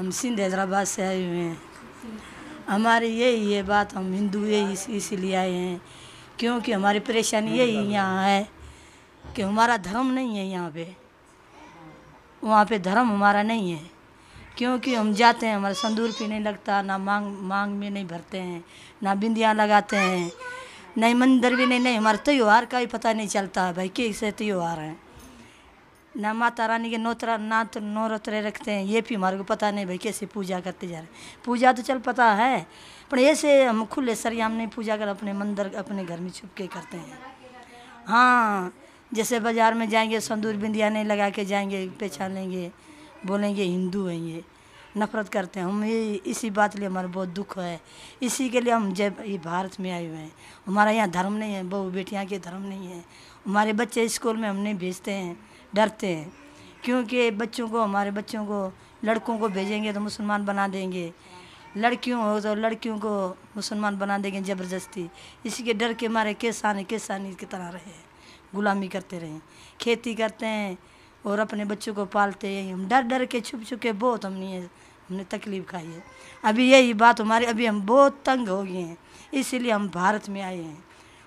हम सिंध हैदराबाद से आए हुए हैं हमारे यही है बात हम हिंदू यही इसीलिए आए हैं क्योंकि हमारी परेशानी यही यहाँ है कि हमारा धर्म नहीं है यहाँ पे वहाँ पे धर्म हमारा नहीं है क्योंकि हम जाते हैं हमारा संदूर भी नहीं लगता ना मांग मांग में नहीं भरते हैं ना बिंदियाँ लगाते हैं नहीं मंदिर भी नहीं नहीं हमारे त्यौहार का ही पता नहीं चलता है भाई कैसे त्यौहार हैं ना माता रानी के तरह ना तो रतरे रखते हैं ये भी हमारे को पता नहीं भाई कैसे पूजा करते जा रहे पूजा तो चल पता है पर ऐसे हम खुले सरियाम नहीं पूजा कर अपने मंदिर अपने घर में छुप के करते हैं हाँ जैसे बाज़ार में जाएंगे संदूर बिंदिया नहीं लगा के जाएंगे पहचान लेंगे बोलेंगे हिंदू हैं ये नफरत करते हैं हम ये इसी बात लिए हमारा बहुत दुख है इसी के लिए हम जब ये भारत में आए हुए हैं हमारा यहाँ धर्म नहीं है बहू बेटियाँ के धर्म नहीं है हमारे बच्चे स्कूल में हम नहीं भेजते हैं डरते हैं क्योंकि बच्चों को हमारे बच्चों को लड़कों को भेजेंगे तो मुसलमान बना देंगे लड़कियों हो तो लड़कियों को मुसलमान बना देंगे ज़बरदस्ती इसी के डर के मारे किसानी किसानी की तरह रहे गुलामी करते रहें खेती करते हैं और अपने बच्चों को पालते हैं हम डर डर के छुप छुप के बहुत हमने हमने तकलीफ़ खाई है अभी यही बात हमारी अभी हम बहुत तंग हो गए हैं इसीलिए हम भारत में आए हैं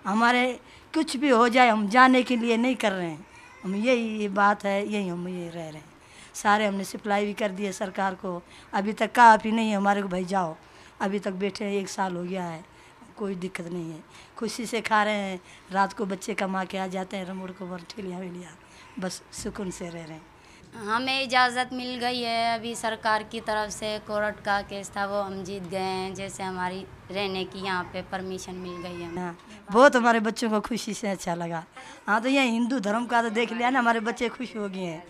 हमारे कुछ भी हो जाए हम जाने के लिए नहीं कर रहे हैं हम यही ये बात है यही हम यही रह रहे हैं सारे हमने सप्लाई भी कर दिए सरकार को अभी तक का आप ही नहीं हमारे को भाई जाओ अभी तक बैठे एक साल हो गया है कोई दिक्कत नहीं है खुशी से खा रहे हैं रात को बच्चे कमा के आ जाते हैं रमोड़ को ठेलियाँ वेलियाँ बस सुकून से रह रहे हैं हमें इजाज़त मिल गई है अभी सरकार की तरफ से कोर्ट का केस था वो हम जीत गए हैं जैसे हमारी रहने की यहाँ पे परमिशन मिल गई है हाँ बहुत हमारे बच्चों को खुशी से अच्छा लगा हाँ तो ये हिंदू धर्म का तो देख लिया ना हमारे बच्चे खुश हो गए हैं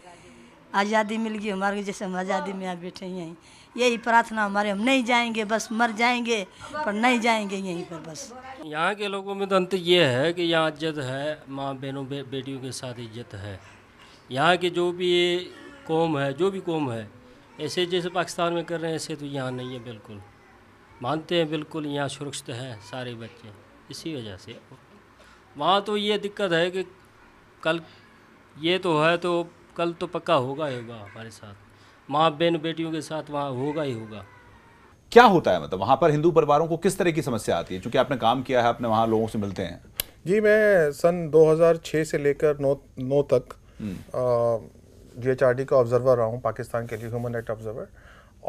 आज़ादी मिल गई हमारे जैसे हम आज़ादी में आप बैठे यहीं यही प्रार्थना हमारे हम नहीं जाएंगे बस मर जाएंगे पर नहीं जाएंगे यहीं पर बस यहाँ के लोगों में तो अंत ये है कि यहाँ इज्जत है माँ बहनों बेटियों के साथ इज्जत है यहाँ के जो भी कौम है जो भी कौम है ऐसे जैसे पाकिस्तान में कर रहे हैं ऐसे तो यहाँ नहीं है बिल्कुल मानते हैं बिल्कुल यहाँ सुरक्षित हैं सारे बच्चे इसी वजह से वहाँ तो ये दिक्कत है कि कल ये तो है तो कल तो पक्का होगा ही होगा हमारे साथ माँ बहन बेटियों के साथ वहाँ होगा ही होगा क्या होता है मतलब वहाँ पर हिंदू परिवारों को किस तरह की समस्या आती है क्योंकि आपने काम किया है आपने वहाँ लोगों से मिलते हैं जी मैं सन 2006 से लेकर नौ नौ तक जी एच आर डी का ऑब्जर्वर रहा हूँ पाकिस्तान के लिए ह्यूमन राइट ऑब्जर्वर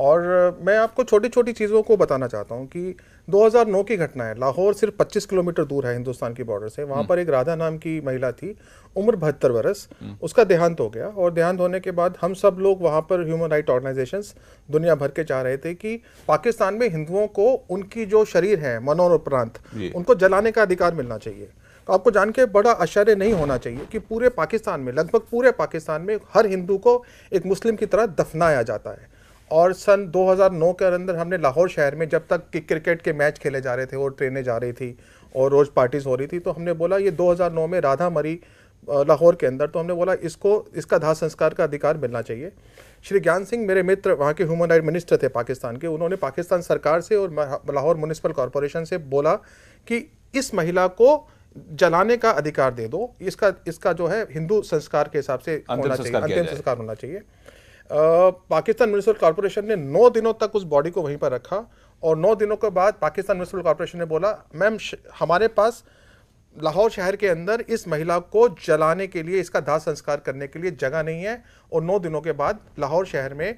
और मैं आपको छोटी छोटी चीज़ों को बताना चाहता हूँ कि 2009 की घटना है लाहौर सिर्फ 25 किलोमीटर दूर है हिंदुस्तान की बॉर्डर से वहाँ हम्म। पर एक राधा नाम की महिला थी उम्र बहत्तर बरस हम्म। उसका देहांत हो गया और देहांत होने के बाद हम सब लोग वहाँ पर ह्यूमन राइट ऑर्गेनाइजेशन दुनिया भर के चाह रहे थे कि पाकिस्तान में हिंदुओं को उनकी जो शरीर है मनोरप्रांत उपरांत उनको जलाने का अधिकार मिलना चाहिए तो आपको जान के बड़ा आश्चर्य नहीं होना चाहिए कि पूरे पाकिस्तान में लगभग पूरे पाकिस्तान में हर हिंदू को एक मुस्लिम की तरह दफनाया जाता है और सन 2009 के अंदर हमने लाहौर शहर में जब तक कि क्रिकेट के मैच खेले जा रहे थे और ट्रेनें जा रही थी और रोज़ पार्टीज़ हो रही थी तो हमने बोला ये 2009 में राधा मरी लाहौर के अंदर तो हमने बोला इसको इसका दाह संस्कार का अधिकार मिलना चाहिए श्री ज्ञान सिंह मेरे मित्र वहाँ के ह्यूमन राइट मिनिस्टर थे पाकिस्तान के उन्होंने पाकिस्तान सरकार से और लाहौर म्यूनसिपल कॉरपोरेशन से बोला कि इस महिला को जलाने का अधिकार दे दो इसका इसका जो है हिंदू संस्कार के हिसाब से होना चाहिए अंतिम संस्कार होना चाहिए पाकिस्तान म्यूनसिपल कॉरपोरेशन ने नौ दिनों तक उस बॉडी को वहीं पर रखा और नौ दिनों के बाद पाकिस्तान म्यूनसिपल कॉरपोरेशन ने बोला मैम हमारे पास लाहौर शहर के अंदर इस महिला को जलाने के लिए इसका दाह संस्कार करने के लिए जगह नहीं है और नौ दिनों के बाद लाहौर शहर में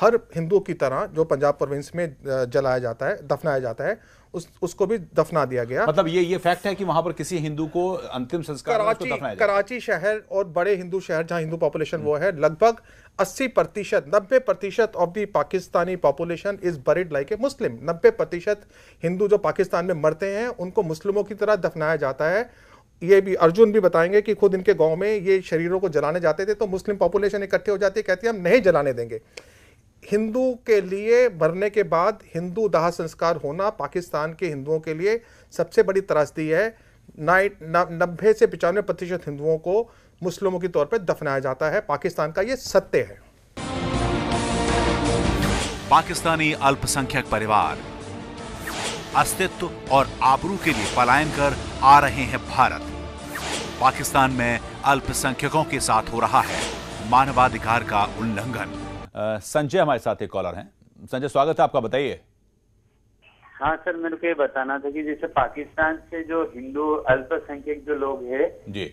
हर हिंदू की तरह जो पंजाब प्रोविंस में जलाया जाता है दफनाया जाता है उस उसको भी दफना दिया गया मतलब ये ये फैक्ट है कि वहां पर किसी हिंदू को अंतिम संस्कार कराची दफनाया कराची शहर और बड़े हिंदू शहर जहां हिंदू पॉपुलेशन वो है लगभग 80 प्रतिशत नब्बे प्रतिशत of the Pakistani population is buried like a Muslim नब्बे प्रतिशत हिंदू जो पाकिस्तान में मरते हैं उनको मुस्लिमों की तरह दफनाया जाता है ये भी अर्जुन भी बताएंगे कि खुद इनके गांव में ये शरीरों को जलाने जाते थे तो मुस्लिम पॉपुलेशन इकट्ठे हो जाती है कहती है हम नहीं जलाने देंगे हिंदू के लिए भरने के बाद हिंदू दाह संस्कार होना पाकिस्तान के हिंदुओं के लिए सबसे बड़ी त्रासदी है नाइट नब्बे से पचानवे प्रतिशत हिंदुओं को मुस्लिमों के तौर पर दफनाया जाता है पाकिस्तान का ये सत्य है पाकिस्तानी अल्पसंख्यक परिवार अस्तित्व और आबरू के लिए पलायन कर आ रहे हैं भारत पाकिस्तान में अल्पसंख्यकों के साथ हो रहा है मानवाधिकार का उल्लंघन संजय हमारे साथ एक कॉलर हैं संजय स्वागत है आपका बताइए हाँ सर मेरे को ये बताना था कि जैसे पाकिस्तान से जो हिंदू अल्पसंख्यक जो लोग हैं जी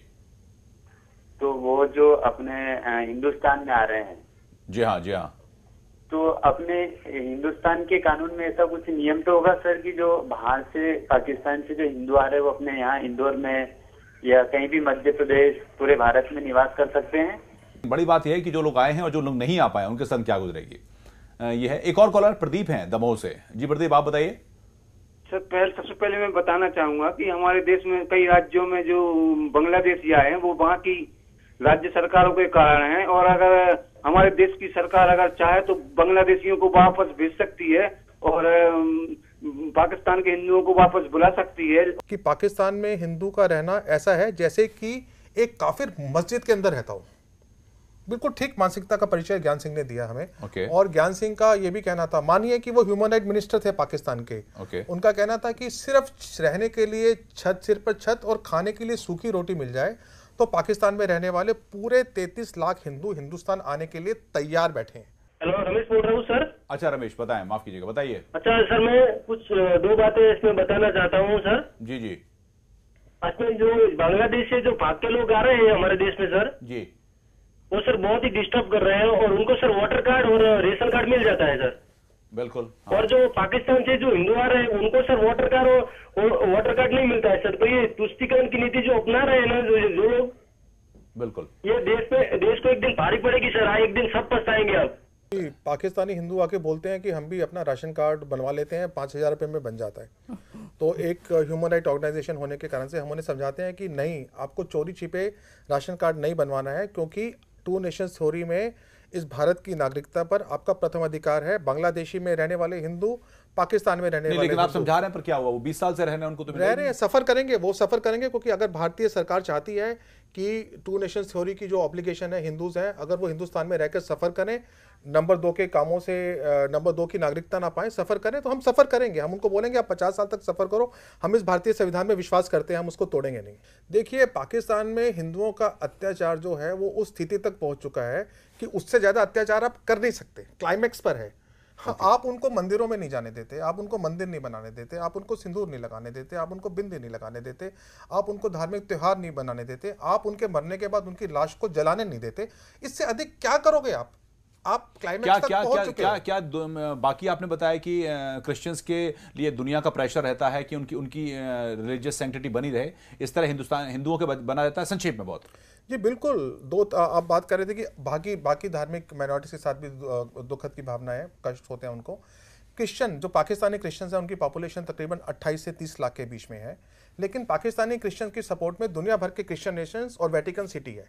तो वो जो अपने हिंदुस्तान में आ रहे हैं जी हाँ जी हाँ तो अपने हिंदुस्तान के कानून में ऐसा कुछ नियम तो होगा सर कि जो बाहर से पाकिस्तान से जो हिंदू आ रहे हैं वो अपने यहाँ इंदौर में या कहीं भी मध्य प्रदेश पूरे भारत में निवास कर सकते हैं बड़ी बात यह है कि जो लोग आए हैं और जो लोग नहीं आ पाए उनके संग क्या गुजरेगी यह है एक और कॉलर प्रदीप है दमोह से जी प्रदीप आप बताइए सर पहले सबसे पहले मैं बताना चाहूंगा कि हमारे देश में कई राज्यों में जो बांग्लादेशी आए हैं वो वहाँ की राज्य सरकारों के कारण हैं और अगर हमारे देश की सरकार अगर चाहे तो बांग्लादेशियों को वापस भेज सकती है और पाकिस्तान के हिंदुओं को वापस बुला सकती है कि पाकिस्तान में हिंदू का रहना ऐसा है जैसे कि एक काफिर मस्जिद के अंदर रहता हो बिल्कुल ठीक मानसिकता का परिचय ज्ञान सिंह ने दिया हमें okay. और ज्ञान सिंह का यह भी कहना था मानिए कि वो ह्यूमन राइट मिनिस्टर थे पाकिस्तान के okay. उनका कहना था कि सिर्फ रहने के लिए छत सिर पर छत और खाने के लिए सूखी रोटी मिल जाए तो पाकिस्तान में रहने वाले पूरे तैतीस लाख हिंदू हिंदुस्तान आने के लिए तैयार बैठे हैं हेलो रमेश बोल रहा हूँ सर अच्छा रमेश बताए माफ कीजिएगा बताइए अच्छा सर मैं कुछ दो बातें इसमें बताना चाहता हूँ सर जी जी अच्छा जो बांग्लादेश से जो भाग के लोग आ रहे हैं हमारे देश में सर जी वो सर बहुत ही डिस्टर्ब कर रहे हैं और उनको सर वाटर कार्ड और रेशन कार्ड मिल जाता है सर बिल्कुल हाँ। और जो पाकिस्तान से जो हिंदू आ रहे हैं उनको सर वाटर कार्ड और वाटर कार्ड नहीं मिलता है सर तो ये तुष्टिकरण की नीति जो अपना रहे हैं ना जो जो लोग बिल्कुल ये देश में देश को एक दिन भारी पड़ेगी सर आए हाँ, एक दिन सब पछताएंगे आप पाकिस्तानी हिंदू आके बोलते हैं कि हम भी अपना राशन कार्ड बनवा लेते हैं पाँच हज़ार रुपये में बन जाता है तो एक ह्यूमन राइट ऑर्गेनाइजेशन होने के कारण से हम उन्हें समझाते हैं कि नहीं आपको चोरी छिपे राशन कार्ड नहीं बनवाना है क्योंकि टू नेशन थ्योरी में इस भारत की नागरिकता पर आपका प्रथम अधिकार है बांग्लादेशी में रहने वाले हिंदू पाकिस्तान में रहने लेकिन आप समझा रहे हैं पर क्या हुआ वो बीस साल से रहने उनको तो रह रहे हैं सफर करेंगे वो सफर करेंगे क्योंकि अगर भारतीय सरकार चाहती है कि टू नेशन थ्योरी की जो ऑब्लिगेशन है हिंदूज हैं अगर वो हिंदुस्तान में रहकर सफर करें नंबर दो के कामों से नंबर दो की नागरिकता ना पाएं सफर करें तो हम सफर करेंगे हम उनको बोलेंगे आप पचास साल तक सफर करो हम इस भारतीय संविधान में विश्वास करते हैं हम उसको तोड़ेंगे नहीं देखिए पाकिस्तान में हिंदुओं का अत्याचार जो है वो उस स्थिति तक पहुंच चुका है कि उससे ज़्यादा अत्याचार आप कर नहीं सकते क्लाइमैक्स पर है हाँ okay. आप उनको मंदिरों में नहीं जाने देते आप उनको मंदिर नहीं बनाने देते आप उनको सिंदूर नहीं लगाने देते आप उनको बिंदी नहीं लगाने देते आप उनको धार्मिक त्यौहार नहीं बनाने देते आप उनके मरने के बाद उनकी लाश को जलाने नहीं देते इससे अधिक क्या करोगे आप आप क्लाइमेक्स तक क्या, क्या, चुके क्या, क्या, क्या बाकी आपने बताया कि क्रिश्चियंस के लिए दुनिया का प्रेशर रहता है कि उनकी उनकी रिलीजियस सेंटिटी बनी रहे इस तरह हिंदुस्तान हिंदुओं के बना रहता है संक्षेप में बहुत जी बिल्कुल दो आप बात कर रहे थे कि बाकी बाकी धार्मिक माइनॉरिटीज के साथ भी दुखद की भावना है कष्ट होते हैं उनको क्रिश्चियन जो पाकिस्तानी क्रिश्चियंस हैं उनकी पॉपुलेशन तकरीबन 28 से 30 लाख के बीच में है लेकिन पाकिस्तानी क्रिश्चियन की सपोर्ट में दुनिया भर के क्रिश्चियन नेशंस और वेटिकन सिटी है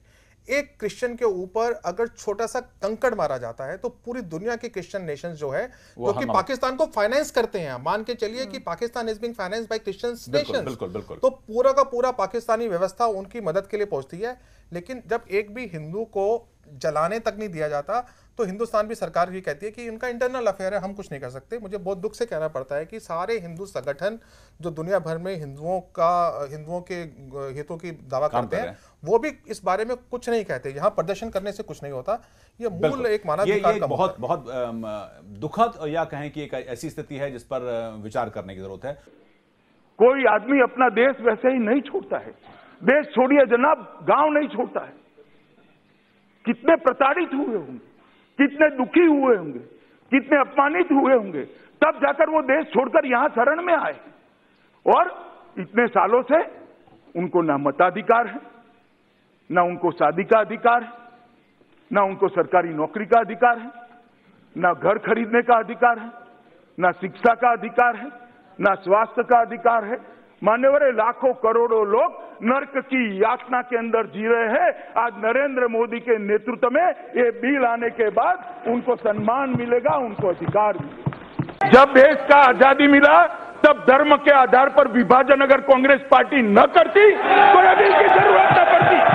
एक क्रिश्चियन के ऊपर अगर छोटा सा कंकड़ मारा जाता है तो पूरी दुनिया के क्रिश्चियन नेशन जो है जो कि पाकिस्तान को फाइनेंस करते हैं मान के चलिए कि hmm. Pakistan is being finance by Christian nations बिल्कुल बिल्कुल तो पूरा का पूरा पाकिस्तानी व्यवस्था उनकी मदद के लिए पहुंचती है लेकिन जब एक भी हिंदू को जलाने तक नहीं दिया जाता तो हिंदुस्तान भी सरकार भी कहती है कि उनका इंटरनल अफेयर है हम कुछ नहीं कर सकते मुझे बहुत दुख से कहना पड़ता है कि सारे हिंदू संगठन जो दुनिया भर में हिंदुओं का हिंदुओं के हितों की दावा करते हैं वो भी इस बारे में कुछ नहीं कहते यहाँ प्रदर्शन करने से कुछ नहीं होता ये मूल एक माना ये का बहुत बहुत दुखद या कहें कि एक ऐसी स्थिति है जिस पर विचार करने की जरूरत है कोई आदमी अपना देश वैसे ही नहीं छोड़ता है देश छोड़िए जनाब गांव नहीं छोड़ता है कितने प्रताड़ित हुए होंगे कितने दुखी हुए होंगे कितने अपमानित हुए होंगे तब जाकर वो देश छोड़कर यहां शरण में आए और इतने सालों से उनको ना मताधिकार है ना उनको शादी का अधिकार है ना उनको सरकारी नौकरी का अधिकार है ना घर खरीदने का अधिकार है ना शिक्षा का अधिकार है ना स्वास्थ्य का अधिकार है मान्यवरे लाखों करोड़ों लोग नरक की यातना के अंदर जी रहे हैं आज नरेंद्र मोदी के नेतृत्व में ये बिल आने के बाद उनको सम्मान मिलेगा उनको अधिकार मिलेगा जब देश का आजादी मिला तब धर्म के आधार पर विभाजन अगर कांग्रेस पार्टी न करती तो अभी की जरूरत न पड़ती